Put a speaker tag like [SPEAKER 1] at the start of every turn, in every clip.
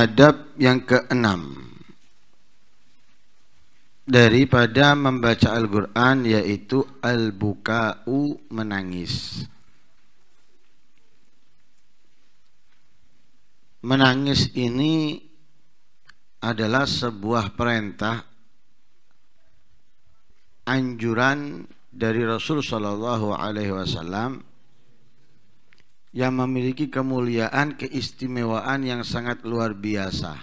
[SPEAKER 1] adab yang keenam daripada membaca Al-Quran yaitu al-buka'u menangis menangis ini adalah sebuah perintah anjuran dari Rasul Shallallahu Alaihi Wasallam yang memiliki kemuliaan, keistimewaan yang sangat luar biasa.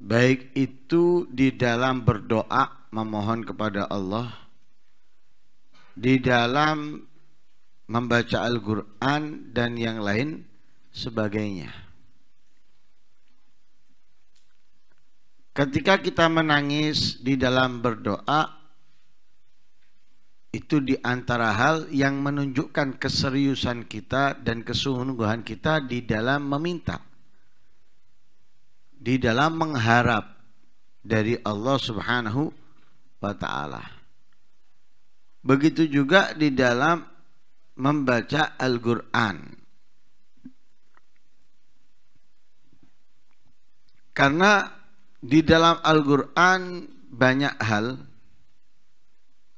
[SPEAKER 1] Baik itu di dalam berdoa memohon kepada Allah, di dalam membaca Al-Quran dan yang lain sebagainya. Ketika kita menangis di dalam berdoa, itu di antara hal yang menunjukkan keseriusan kita dan kesungguhan kita di dalam meminta di dalam mengharap dari Allah Subhanahu wa taala. Begitu juga di dalam membaca Al-Qur'an. Karena di dalam Al-Qur'an banyak hal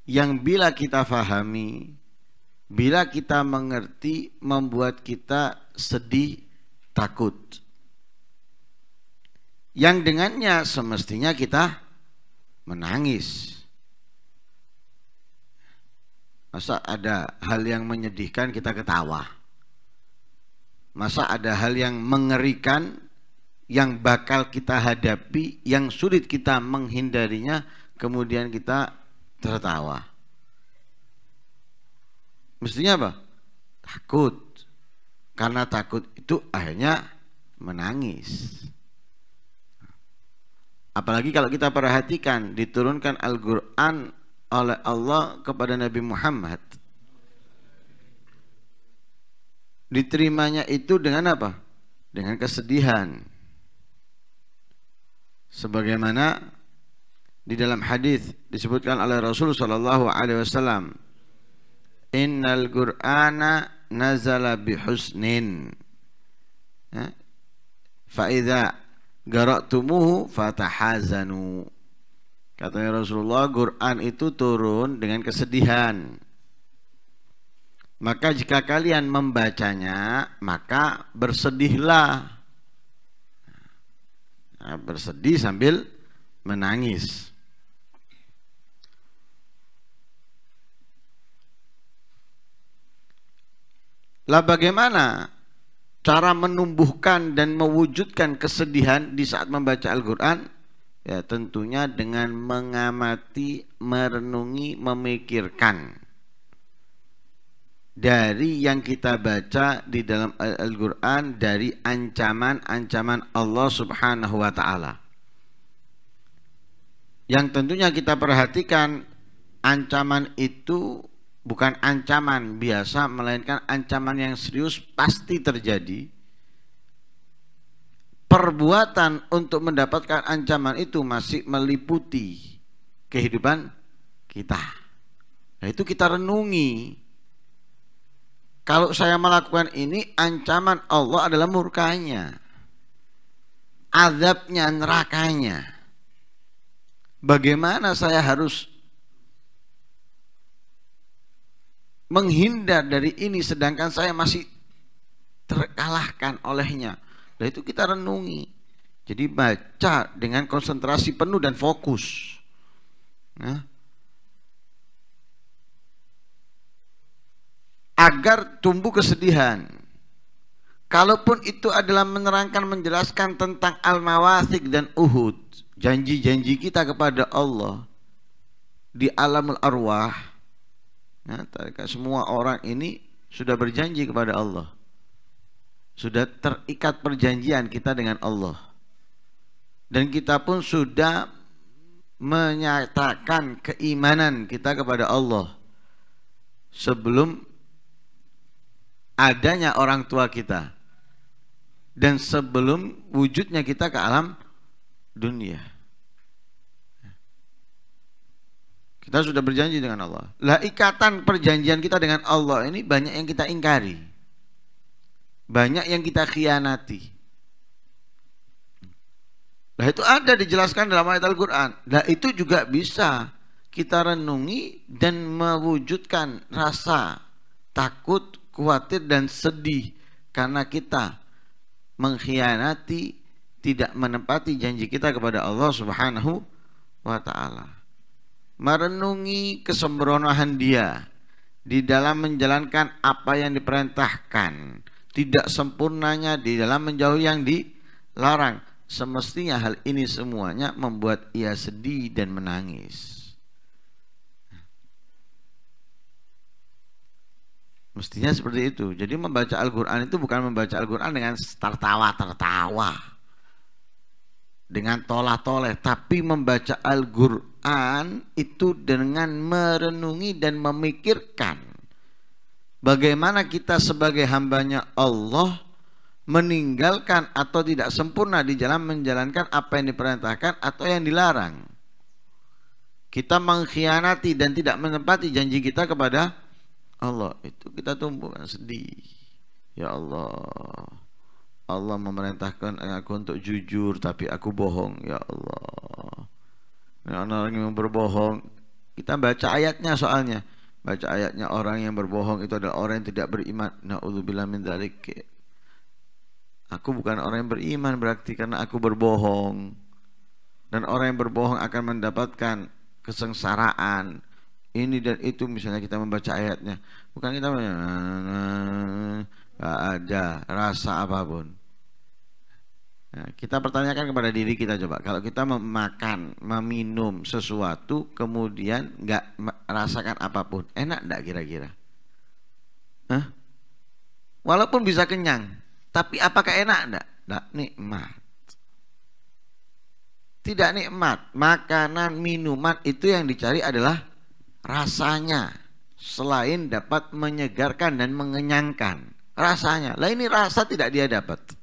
[SPEAKER 1] yang bila kita fahami, bila kita mengerti membuat kita sedih, takut. Yang dengannya semestinya kita menangis. Masa ada hal yang menyedihkan kita ketawa? Masa ada hal yang mengerikan yang bakal kita hadapi, yang sulit kita menghindarinya, kemudian kita tertawa. Mestinya apa? Takut. Karena takut itu akhirnya menangis. Apalagi kalau kita perhatikan diturunkan Al-Qur'an oleh Allah kepada Nabi Muhammad. Diterimanya itu dengan apa? Dengan kesedihan. Sebagaimana di dalam hadis disebutkan oleh Rasul sallallahu alaihi wasallam innal qur'ana nazala bihusnin ya? fa idza qara'tumuhu fatahazanu katanya Rasulullah Quran itu turun dengan kesedihan maka jika kalian membacanya maka bersedihlah nah, bersedih sambil menangis Lah bagaimana cara menumbuhkan dan mewujudkan kesedihan di saat membaca Al-Quran? Ya tentunya dengan mengamati, merenungi, memikirkan dari yang kita baca di dalam Al-Quran dari ancaman-ancaman Allah subhanahu wa ta'ala yang tentunya kita perhatikan ancaman itu bukan ancaman biasa melainkan ancaman yang serius pasti terjadi perbuatan untuk mendapatkan ancaman itu masih meliputi kehidupan kita nah itu kita renungi kalau saya melakukan ini ancaman Allah adalah murkanya azabnya nerakanya bagaimana saya harus menghindar dari ini sedangkan saya masih terkalahkan olehnya. Nah itu kita renungi. Jadi baca dengan konsentrasi penuh dan fokus. Nah. Agar tumbuh kesedihan. Kalaupun itu adalah menerangkan menjelaskan tentang al-mawasik dan Uhud, janji-janji kita kepada Allah di alamul arwah Ya, semua orang ini sudah berjanji kepada Allah. Sudah terikat perjanjian kita dengan Allah. Dan kita pun sudah menyatakan keimanan kita kepada Allah sebelum adanya orang tua kita dan sebelum wujudnya kita ke alam dunia. Kita sudah berjanji dengan Allah. Lah ikatan perjanjian kita dengan Allah ini banyak yang kita ingkari. Banyak yang kita khianati. Lah itu ada dijelaskan dalam ayat Al-Quran. Lah itu juga bisa kita renungi dan mewujudkan rasa takut, khawatir dan sedih karena kita mengkhianati tidak menepati janji kita kepada Allah Subhanahu wa taala merenungi kesembronoan dia di dalam menjalankan apa yang diperintahkan tidak sempurnanya di dalam menjauh yang dilarang semestinya hal ini semuanya membuat ia sedih dan menangis mestinya seperti itu jadi membaca Al-Quran itu bukan membaca Al-Quran dengan tertawa-tertawa dengan tolah-toleh tapi membaca Al-Qur'an itu dengan merenungi dan memikirkan bagaimana kita sebagai hambanya Allah meninggalkan atau tidak sempurna di jalan menjalankan apa yang diperintahkan atau yang dilarang kita mengkhianati dan tidak menepati janji kita kepada Allah itu kita tumbuhkan sedih ya Allah Allah memerintahkan aku untuk jujur tapi aku bohong ya Allah orang yang berbohong kita baca ayatnya soalnya baca ayatnya orang yang berbohong itu adalah orang yang tidak beriman na'udzubillah min dzalik aku bukan orang yang beriman berarti karena aku berbohong dan orang yang berbohong akan mendapatkan kesengsaraan ini dan itu misalnya kita membaca ayatnya bukan kita Gak ada rasa apapun Ya, kita pertanyakan kepada diri kita coba, kalau kita memakan, meminum sesuatu, kemudian nggak merasakan apapun, enak nggak kira-kira? Walaupun bisa kenyang, tapi apakah enak nggak? Nggak nikmat. Tidak nikmat. Makanan, minuman itu yang dicari adalah rasanya. Selain dapat menyegarkan dan mengenyangkan rasanya. Lah ini rasa tidak dia dapat.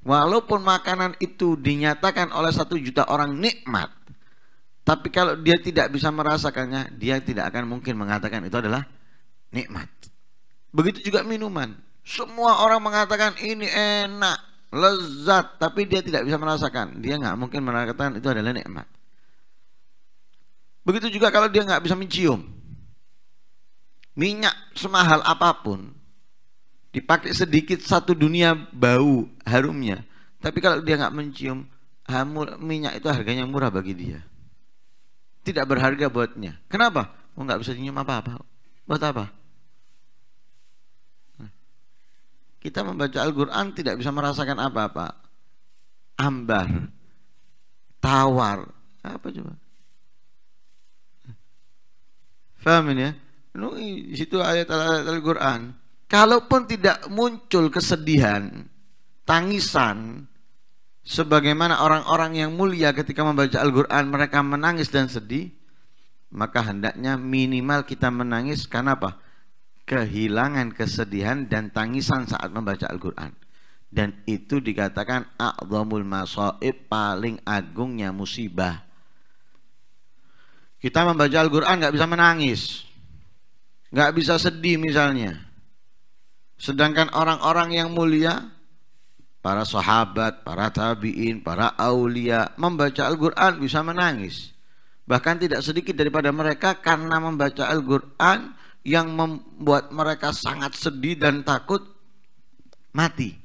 [SPEAKER 1] Walaupun makanan itu dinyatakan oleh satu juta orang nikmat, tapi kalau dia tidak bisa merasakannya, dia tidak akan mungkin mengatakan itu adalah nikmat. Begitu juga minuman. Semua orang mengatakan ini enak, lezat, tapi dia tidak bisa merasakan. Dia nggak mungkin mengatakan itu adalah nikmat. Begitu juga kalau dia nggak bisa mencium minyak semahal apapun, dipakai sedikit satu dunia bau harumnya tapi kalau dia nggak mencium hamul minyak itu harganya murah bagi dia tidak berharga buatnya kenapa mau nggak bisa nyium apa-apa buat apa kita membaca Al-Quran tidak bisa merasakan apa-apa ambar tawar apa coba Faham ya? di situ ayat Al-Quran. Kalaupun tidak muncul kesedihan, tangisan, sebagaimana orang-orang yang mulia ketika membaca Al-Quran mereka menangis dan sedih, maka hendaknya minimal kita menangis karena apa? Kehilangan kesedihan dan tangisan saat membaca Al-Quran. Dan itu dikatakan a'zamul masoib paling agungnya musibah. Kita membaca Al-Quran nggak bisa menangis, nggak bisa sedih misalnya Sedangkan orang-orang yang mulia, para sahabat, para tabiin, para aulia, membaca Al-Quran bisa menangis. Bahkan tidak sedikit daripada mereka karena membaca Al-Quran yang membuat mereka sangat sedih dan takut mati.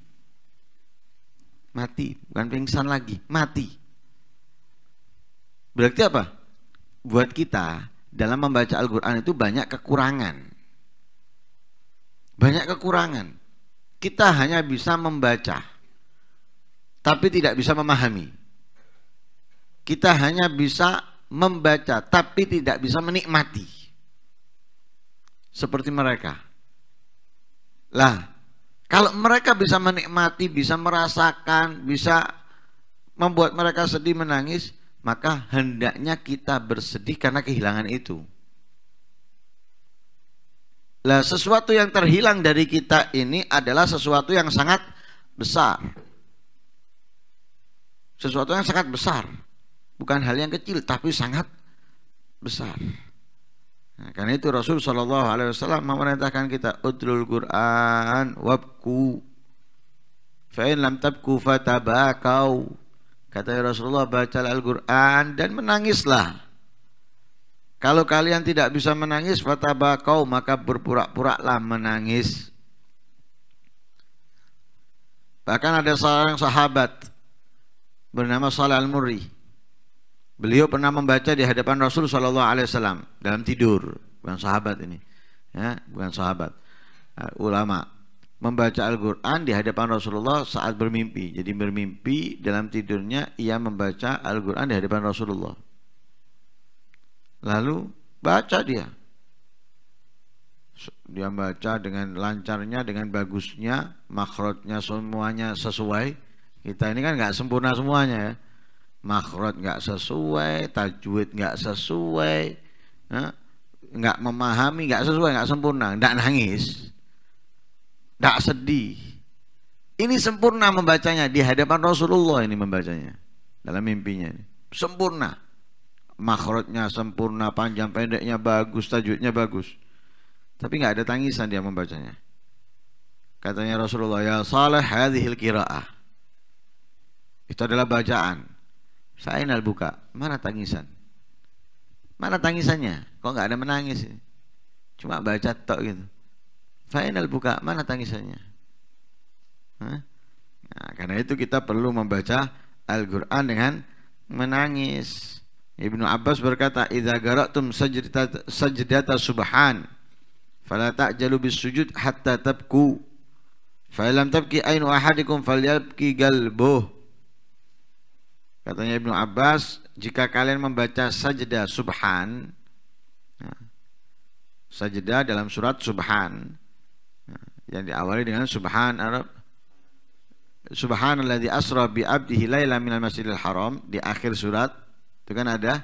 [SPEAKER 1] Mati, bukan pingsan lagi, mati. Berarti apa? Buat kita dalam membaca Al-Quran itu banyak kekurangan banyak kekurangan. Kita hanya bisa membaca, tapi tidak bisa memahami. Kita hanya bisa membaca, tapi tidak bisa menikmati. Seperti mereka. Lah, kalau mereka bisa menikmati, bisa merasakan, bisa membuat mereka sedih, menangis, maka hendaknya kita bersedih karena kehilangan itu. Lah sesuatu yang terhilang dari kita ini adalah sesuatu yang sangat besar. Sesuatu yang sangat besar. Bukan hal yang kecil tapi sangat besar. Nah, karena itu Rasul Shallallahu Alaihi Wasallam memerintahkan kita utlul Quran wabku fa'in lam tabku fatabakau kata Rasulullah baca Al-Quran dan menangislah kalau kalian tidak bisa menangis fatabakau maka berpura-puralah menangis. Bahkan ada seorang sahabat bernama Salih Al-Murri. Beliau pernah membaca di hadapan Rasul Shallallahu Alaihi Wasallam dalam tidur, bukan sahabat ini, ya, bukan sahabat, uh, ulama membaca Al-Quran di hadapan Rasulullah saat bermimpi. Jadi bermimpi dalam tidurnya ia membaca Al-Quran di hadapan Rasulullah. Lalu baca dia. Dia baca dengan lancarnya, dengan bagusnya, makrotnya semuanya sesuai. Kita ini kan nggak sempurna semuanya ya. Makrot nggak sesuai, tajwid nggak sesuai, nggak memahami, nggak sesuai, nggak sempurna, nggak nangis, nggak sedih. Ini sempurna membacanya di hadapan Rasulullah ini membacanya dalam mimpinya. Ini. Sempurna makrotnya sempurna, panjang pendeknya bagus, tajwidnya bagus. Tapi nggak ada tangisan dia membacanya. Katanya Rasulullah, "Ya salah hadhil kiraah. Itu adalah bacaan. Saya nak buka, mana tangisan? Mana tangisannya? Kok nggak ada menangis? Cuma baca tok gitu. Final buka, mana tangisannya? Hah? Nah, karena itu kita perlu membaca Al-Quran dengan menangis. Ibnu Abbas berkata, "Idza garatum sajdata, sajdata subhan, fala ta'jalu sujud hatta tabku. Fa lam tabki ainu ahadikum falyabki galbuh." Katanya Ibnu Abbas, jika kalian membaca sajdah subhan, nah, ya, sajdah dalam surat subhan ya, yang diawali dengan subhan Arab Subhanalladzi asra bi abdihi laila minal masjidil haram di akhir surat itu kan ada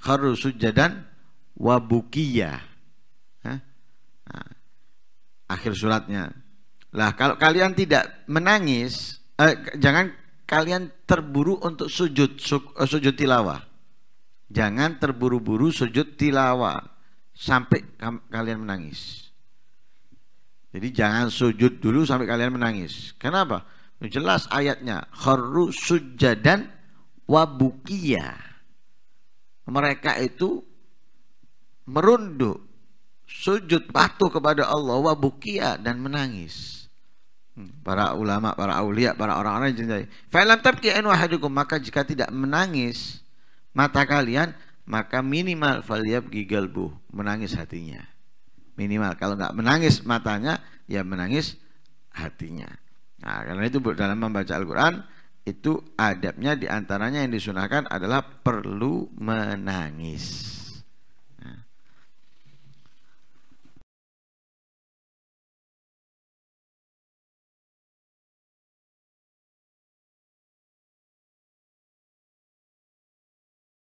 [SPEAKER 1] kharru sujadan wa nah, akhir suratnya. Lah kalau kalian tidak menangis, eh, jangan kalian terburu untuk sujud su, uh, eh, sujud tilawah. Jangan terburu-buru sujud tilawah sampai kalian menangis. Jadi jangan sujud dulu sampai kalian menangis. Kenapa? Jelas ayatnya kharu sujadan wabukia mereka itu merunduk sujud patuh kepada Allah wabukia dan menangis hmm, para ulama para aulia para orang-orang yang falam tabki wahadukum maka jika tidak menangis mata kalian maka minimal faliyab buh menangis hatinya minimal kalau nggak menangis matanya ya menangis hatinya nah karena itu dalam membaca Al-Quran itu adabnya diantaranya yang disunahkan adalah perlu menangis.